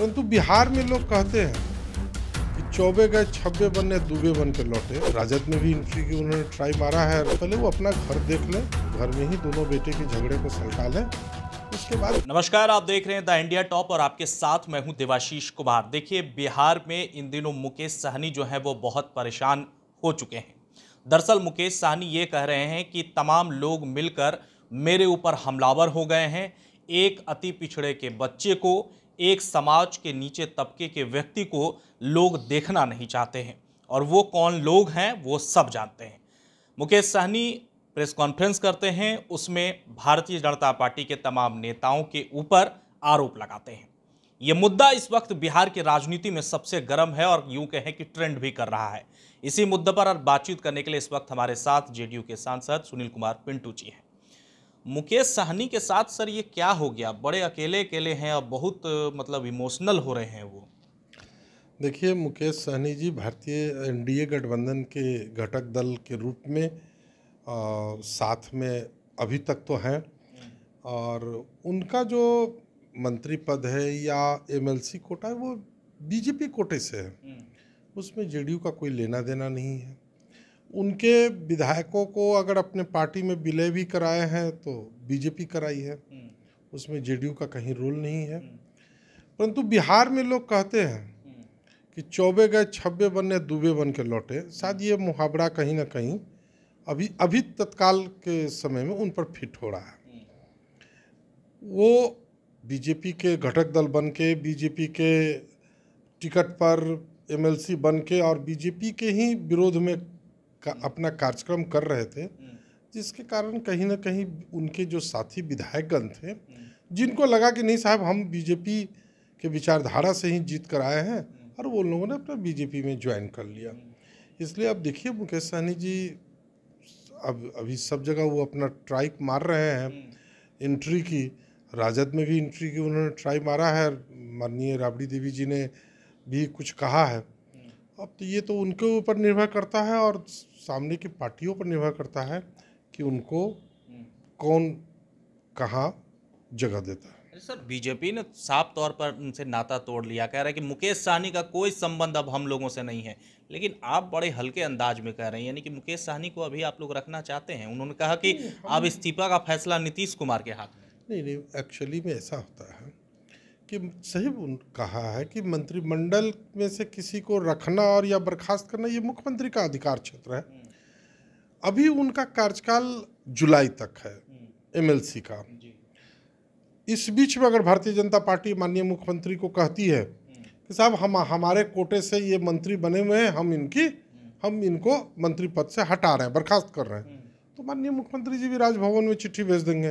परंतु बिहार में लोग कहते हैं कि चौबे गए छब्बे बनने दुबे बन के लौटे राजद में भी इंट्री की उन्होंने ट्राई मारा है पहले वो अपना घर देख लें घर में ही दोनों बेटे के झगड़े को सलटा लें उसके बाद नमस्कार आप देख रहे हैं द इंडिया टॉप और आपके साथ मैं हूं देवाशीष कुमार देखिए बिहार में इन दिनों मुकेश सहनी जो है वो बहुत परेशान हो चुके हैं दरअसल मुकेश सहनी ये कह रहे हैं कि तमाम लोग मिलकर मेरे ऊपर हमलावर हो गए हैं एक अति पिछड़े के बच्चे को एक समाज के नीचे तबके के व्यक्ति को लोग देखना नहीं चाहते हैं और वो कौन लोग हैं वो सब जानते हैं मुकेश सहनी प्रेस कॉन्फ्रेंस करते हैं उसमें भारतीय जनता पार्टी के तमाम नेताओं के ऊपर आरोप लगाते हैं ये मुद्दा इस वक्त बिहार की राजनीति में सबसे गर्म है और यूं कहें कि ट्रेंड भी कर रहा है इसी मुद्दे पर बातचीत करने के लिए इस वक्त हमारे साथ जेडीयू के सांसद सुनील कुमार पिंटू जी हैं मुकेश सहनी के साथ सर ये क्या हो गया बड़े अकेले अकेले हैं और बहुत मतलब इमोशनल हो रहे हैं वो देखिए मुकेश सहनी जी भारतीय एनडीए गठबंधन के घटक दल के रूप में आ, साथ में अभी तक तो हैं और उनका जो मंत्री पद है या एमएलसी कोटा है वो बीजेपी कोटे से है हम्म। उसमें जेडीयू का कोई लेना देना नहीं है उनके विधायकों को अगर अपने पार्टी में विलय भी कराए हैं तो बीजेपी कराई है हम्म। उसमें जेडीयू का कहीं रोल नहीं है हम्म। परंतु बिहार में लोग कहते हैं हम्म। कि चौबे गए छब्बे बने दुबे बन के लौटे शायद ये मुहावरा कहीं ना कहीं अभी अभी तत्काल के समय में उन पर फिट हो रहा है वो बीजेपी के घटक दल बन के बीजेपी के टिकट पर एमएलसी बन के और बीजेपी के ही विरोध में का अपना कार्यक्रम कर रहे थे जिसके कारण कहीं ना कहीं उनके जो साथी विधायकगण थे जिनको लगा कि नहीं साहब हम बीजेपी के विचारधारा से ही जीत कर आए हैं और वो लोगों ने अपना बीजेपी में ज्वाइन कर लिया इसलिए अब देखिए मुकेश सहनी जी अब अभी सब जगह वो अपना ट्राई मार रहे हैं एंट्री की राजद में भी एंट्री की उन्होंने ट्राई मारा है माननीय राबड़ी देवी जी ने भी कुछ कहा है अब तो ये तो उनके ऊपर निर्भर करता है और सामने की पार्टियों पर निर्भर करता है कि उनको हम्म। कौन कहाँ जगह देता है सर बीजेपी ने साफ तौर पर उनसे नाता तोड़ लिया कह रहा है कि मुकेश सहनी का कोई संबंध अब हम लोगों से नहीं है लेकिन आप बड़े हल्के अंदाज में कह रहे हैं यानी कि मुकेश सहनी को अभी आप लोग रखना चाहते हैं उन्होंने कहा कि अब इस्तीफा का फैसला नीतीश कुमार के हाथ में नहीं नहीं एक्चुअली में ऐसा होता है कि सही कहा है कि मंत्रिमंडल में से किसी को रखना और या बर्खास्त करना ये मुख्यमंत्री का अधिकार क्षेत्र है अभी उनका कार्यकाल जुलाई तक है एमएलसी का इस बीच में अगर भारतीय जनता पार्टी माननीय मुख्यमंत्री को कहती है कि साहब हम हमारे कोटे से ये मंत्री बने हुए हैं हम इनकी हम इनको मंत्री पद से हटा रहे हैं बर्खास्त कर रहे हैं तो माननीय मुख्यमंत्री जी भी राजभवन में चिट्ठी भेज देंगे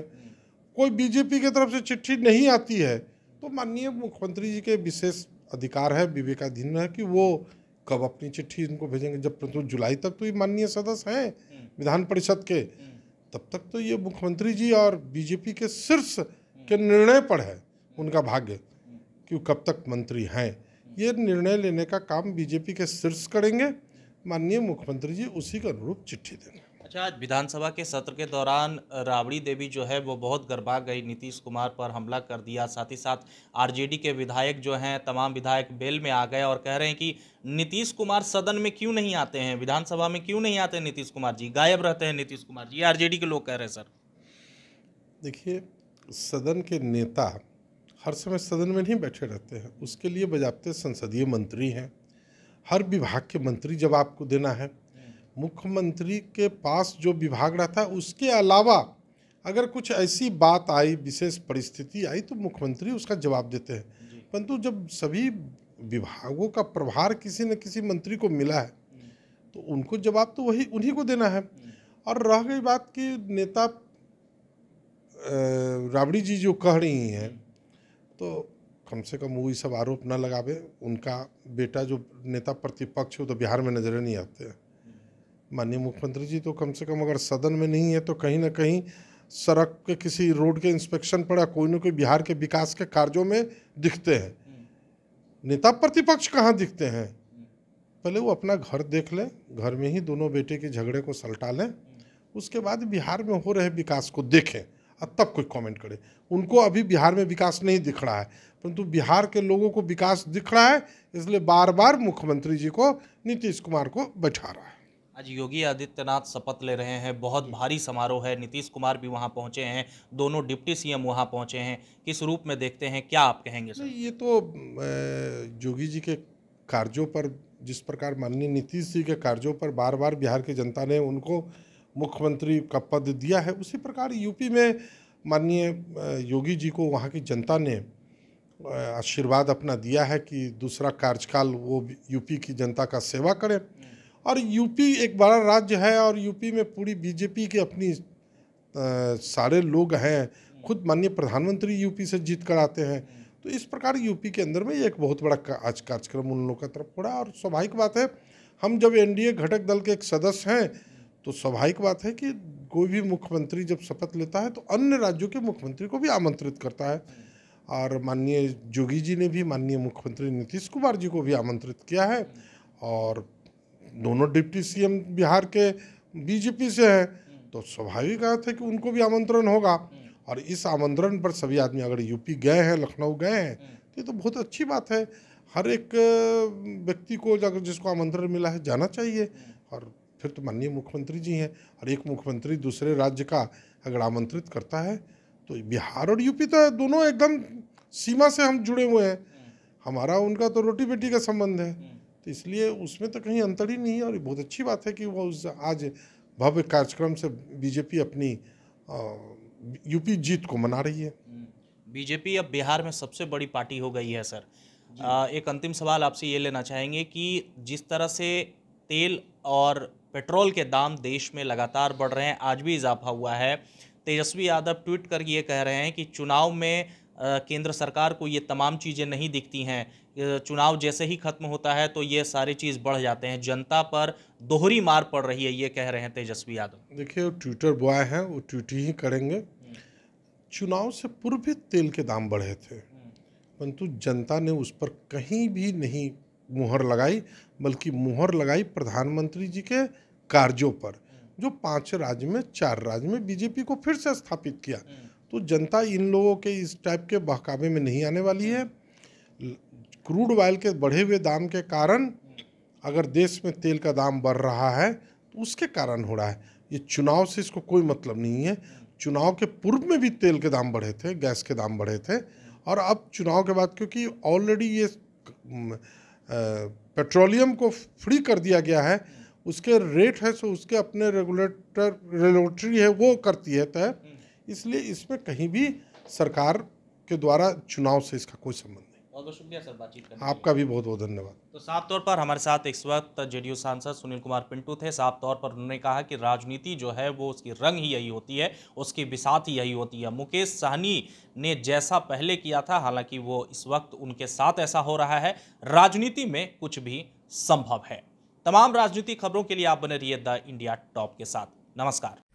कोई बीजेपी की तरफ से चिट्ठी नहीं आती है तो माननीय मुख्यमंत्री जी के विशेष अधिकार है विवेकाधीन है कि वो कब अपनी चिट्ठी इनको भेजेंगे जब परंतु तो तो जुलाई तक तो ये माननीय सदस्य हैं विधान परिषद के तब तक तो ये मुख्यमंत्री जी और बीजेपी के शीर्ष के निर्णय पर है उनका भाग्य कि वो कब तक मंत्री हैं ये निर्णय लेने का काम बीजेपी के शीर्ष करेंगे माननीय मुख्यमंत्री जी उसी के अनुरूप चिट्ठी देंगे अच्छा आज विधानसभा के सत्र के दौरान राबड़ी देवी जो है वो बहुत गरबा गई नीतीश कुमार पर हमला कर दिया साथ ही साथ आरजेडी के विधायक जो हैं तमाम विधायक बेल में आ गए और कह रहे हैं कि नीतीश कुमार सदन में क्यों नहीं आते हैं विधानसभा में क्यों नहीं आते नीतीश कुमार जी गायब रहते हैं नीतीश कुमार जी आर के लोग कह रहे हैं सर देखिए सदन के नेता हर समय सदन में नहीं बैठे रहते हैं उसके लिए बजाबते संसदीय मंत्री हैं हर विभाग के मंत्री जब आपको देना है मुख्यमंत्री के पास जो विभाग रहता है उसके अलावा अगर कुछ ऐसी बात आई विशेष परिस्थिति आई तो मुख्यमंत्री उसका जवाब देते हैं परंतु जब सभी विभागों का प्रभार किसी न किसी मंत्री को मिला है तो उनको जवाब तो वही उन्हीं को देना है और रह गई बात कि नेता राबड़ी जी जो कह रही हैं तो कम से कम वो ये सब आरोप ना लगावे उनका बेटा जो नेता प्रतिपक्ष हो तो बिहार में नजर नहीं आते हैं माननीय मुख्यमंत्री जी तो कम से कम अगर सदन में नहीं है तो कहीं ना कहीं सड़क के किसी रोड के इंस्पेक्शन पर या कोई ना कोई बिहार के विकास के कार्यों में दिखते हैं नेता प्रतिपक्ष कहाँ दिखते हैं पहले वो अपना घर देख लें घर में ही दोनों बेटे के झगड़े को सलटा लें उसके बाद बिहार में हो रहे विकास को देखें और तब कोई कमेंट करे उनको अभी बिहार में विकास नहीं दिख रहा है परंतु बिहार के लोगों को विकास दिख रहा है इसलिए बार बार मुख्यमंत्री जी को नीतीश कुमार को बैठा रहा है आज योगी आदित्यनाथ शपथ ले रहे हैं बहुत भारी समारोह है नीतीश कुमार भी वहां पहुंचे हैं दोनों डिप्टी सीएम वहां पहुंचे हैं किस रूप में देखते हैं क्या आप कहेंगे सर ये तो योगी जी के कार्यों पर जिस प्रकार माननीय नीतीश जी के कार्यों पर बार बार बिहार की जनता ने उनको मुख्यमंत्री का पद दिया है उसी प्रकार यूपी में माननीय योगी जी को वहाँ की जनता ने आशीर्वाद अपना दिया है कि दूसरा कार्यकाल वो यूपी की जनता का सेवा करें हम्म। और यूपी एक बड़ा राज्य है और यूपी में पूरी बीजेपी के अपनी आ, सारे लोग हैं खुद माननीय प्रधानमंत्री यूपी से जीत कर आते हैं तो इस प्रकार यूपी के अंदर में एक बहुत बड़ा आज कार्यक्रम उन लोगों का तरफ पड़ा है और स्वाभाविक बात है हम जब एनडीए घटक दल के एक सदस्य हैं तो स्वाभाविक बात है कि कोई भी मुख्यमंत्री जब शपथ लेता है तो अन्य राज्यों के मुख्यमंत्री को भी आमंत्रित करता है और माननीय जोगी जी ने भी माननीय मुख्यमंत्री नीतीश कुमार जी को भी आमंत्रित किया है और दोनों डिप्टी सीएम बिहार के बीजेपी से हैं तो स्वाभाविक बात है कि उनको भी आमंत्रण होगा और इस आमंत्रण पर सभी आदमी अगर यूपी गए हैं लखनऊ गए हैं तो ये तो बहुत अच्छी बात है हर एक व्यक्ति को अगर जिसको आमंत्रण मिला है जाना चाहिए और फिर तो माननीय मुख्यमंत्री जी हैं और एक मुख्यमंत्री दूसरे राज्य का अगर आमंत्रित करता है तो बिहार और यूपी तो दोनों एकदम सीमा से हम जुड़े हुए हैं हमारा उनका तो रोटी बेटी का संबंध है इसलिए उसमें तो कहीं अंतर ही नहीं है और बहुत अच्छी बात है कि वो उस आज भव्य कार्यक्रम से बीजेपी अपनी यूपी जीत को मना रही है हम्म, बीजेपी अब बिहार में सबसे बड़ी पार्टी हो गई है सर आ, एक अंतिम सवाल आपसे ये लेना चाहेंगे कि जिस तरह से तेल और पेट्रोल के दाम देश में लगातार बढ़ रहे हैं आज भी इजाफा हुआ है तेजस्वी यादव ट्वीट कर ये कह रहे हैं कि चुनाव में केंद्र सरकार को ये तमाम चीज़ें नहीं दिखती हैं चुनाव जैसे ही ख़त्म होता है तो ये सारी चीज़ बढ़ जाते हैं जनता पर दोहरी मार पड़ रही है ये कह रहे हैं तेजस्वी यादव देखिए वो ट्विटर बॉय हैं वो ट्वीट ही करेंगे चुनाव से पूर्व भी तेल के दाम बढ़े थे परंतु जनता ने उस पर कहीं भी नहीं मुहर लगाई बल्कि मुहर लगाई प्रधानमंत्री जी के कार्यों पर जो पांच राज्य में चार राज्य में बीजेपी को फिर से स्थापित किया तो जनता इन लोगों के इस टाइप के बहकावे में नहीं आने वाली है क्रूड ऑयल के बढ़े हुए दाम के कारण अगर देश में तेल का दाम बढ़ रहा है तो उसके कारण हो रहा है ये चुनाव से इसको कोई मतलब नहीं है चुनाव के पूर्व में भी तेल के दाम बढ़े थे गैस के दाम बढ़े थे और अब चुनाव के बाद क्योंकि ऑलरेडी ये पेट्रोलियम को फ्री कर दिया गया है उसके रेट है सो उसके अपने रेगुलेटर रेगुलेटरी है वो करती है तय इसलिए इसमें कहीं भी सरकार के द्वारा चुनाव से इसका कोई संबंध नहीं बहुत बहुत शुक्रिया सर बातचीत आपका भी बहुत बहुत धन्यवाद तो साफ तौर पर हमारे साथ इस वक्त जेडीयू सांसद सुनील कुमार पिंटू थे साफ तौर पर उन्होंने कहा कि राजनीति जो है वो उसकी रंग ही यही होती है उसकी बिसात ही यही होती है मुकेश सहनी ने जैसा पहले किया था हालांकि वो इस वक्त उनके साथ ऐसा हो रहा है राजनीति में कुछ भी संभव है तमाम राजनीतिक खबरों के लिए आप बने रहिए द इंडिया टॉप के साथ नमस्कार